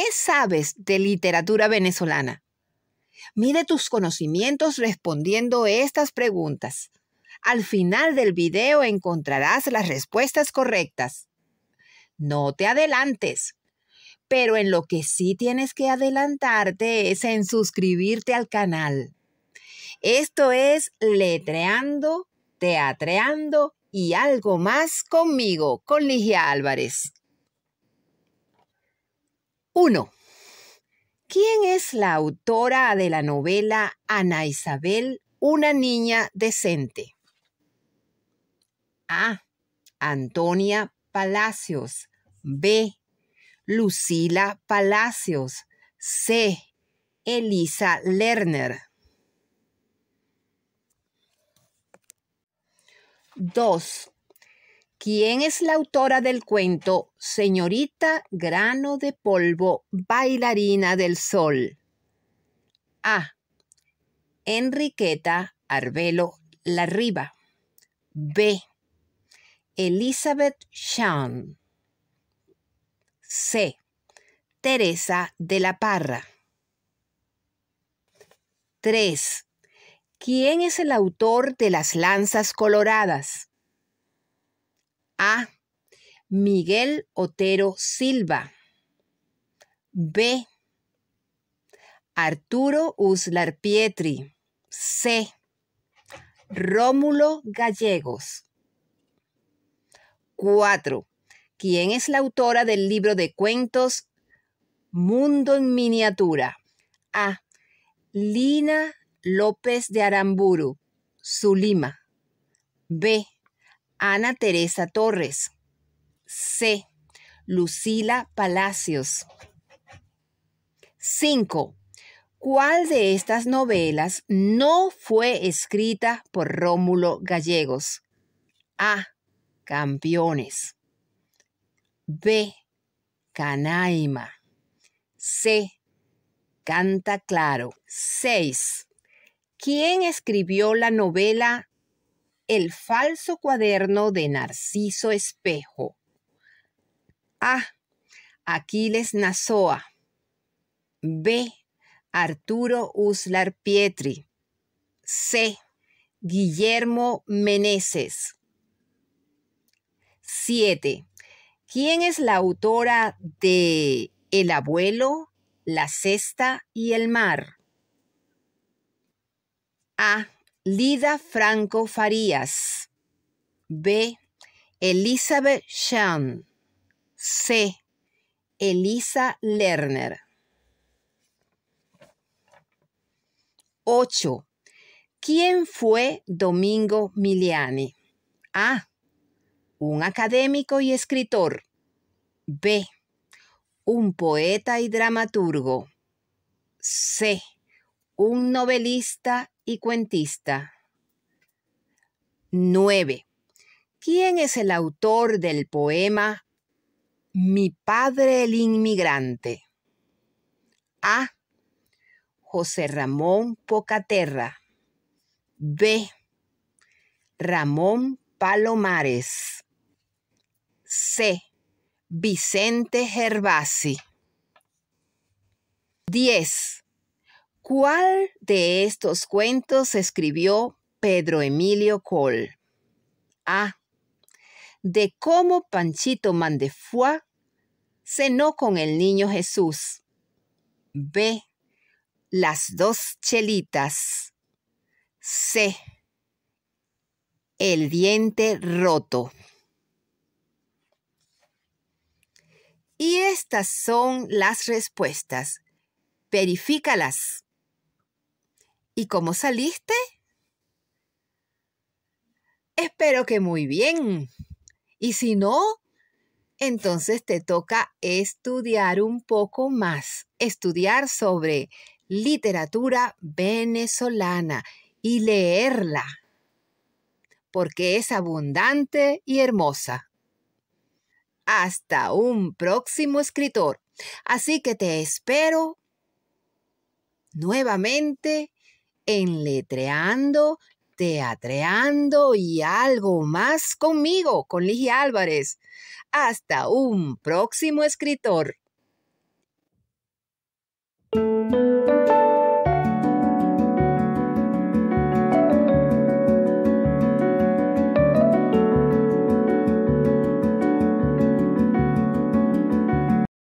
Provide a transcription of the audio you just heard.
¿Qué sabes de literatura venezolana? Mide tus conocimientos respondiendo estas preguntas. Al final del video encontrarás las respuestas correctas. No te adelantes, pero en lo que sí tienes que adelantarte es en suscribirte al canal. Esto es Letreando, Teatreando y algo más conmigo, con Ligia Álvarez. 1. ¿Quién es la autora de la novela Ana Isabel, una niña decente? A. Antonia Palacios. B. Lucila Palacios. C. Elisa Lerner. 2. ¿Quién es la autora del cuento Señorita Grano de Polvo, Bailarina del Sol? A. Enriqueta Arbelo Larriba. B. Elizabeth Shawn. C. Teresa de la Parra. 3. ¿Quién es el autor de Las Lanzas Coloradas? A. Miguel Otero Silva. B. Arturo Uslar Pietri. C. Rómulo Gallegos. 4. ¿Quién es la autora del libro de cuentos Mundo en miniatura? A. Lina López de Aramburu, Zulima. B. Ana Teresa Torres. C. Lucila Palacios. 5. ¿Cuál de estas novelas no fue escrita por Rómulo Gallegos? A. Campeones. B. Canaima. C. Canta Claro. 6. ¿Quién escribió la novela el falso cuaderno de Narciso Espejo. A. Ah, Aquiles Nazoa. B. Arturo Uslar Pietri. C. Guillermo Meneses. 7. ¿Quién es la autora de El abuelo, La cesta y el mar? A. Lida Franco Farías. B. Elizabeth Shan. C. Elisa Lerner. 8. ¿Quién fue Domingo Miliani? A. Un académico y escritor. B. Un poeta y dramaturgo. C. Un novelista cuentista. 9. ¿Quién es el autor del poema Mi padre el inmigrante? A. José Ramón Pocaterra. B. Ramón Palomares. C. Vicente Gervasi. 10. ¿Cuál de estos cuentos escribió Pedro Emilio Cole? A. De cómo Panchito Mandefuá cenó con el niño Jesús. B. Las dos chelitas. C. El diente roto. Y estas son las respuestas. Verifícalas. ¿Y cómo saliste? Espero que muy bien. Y si no, entonces te toca estudiar un poco más, estudiar sobre literatura venezolana y leerla, porque es abundante y hermosa. Hasta un próximo escritor. Así que te espero nuevamente enletreando, teatreando y algo más conmigo, con Ligia Álvarez. Hasta un próximo escritor.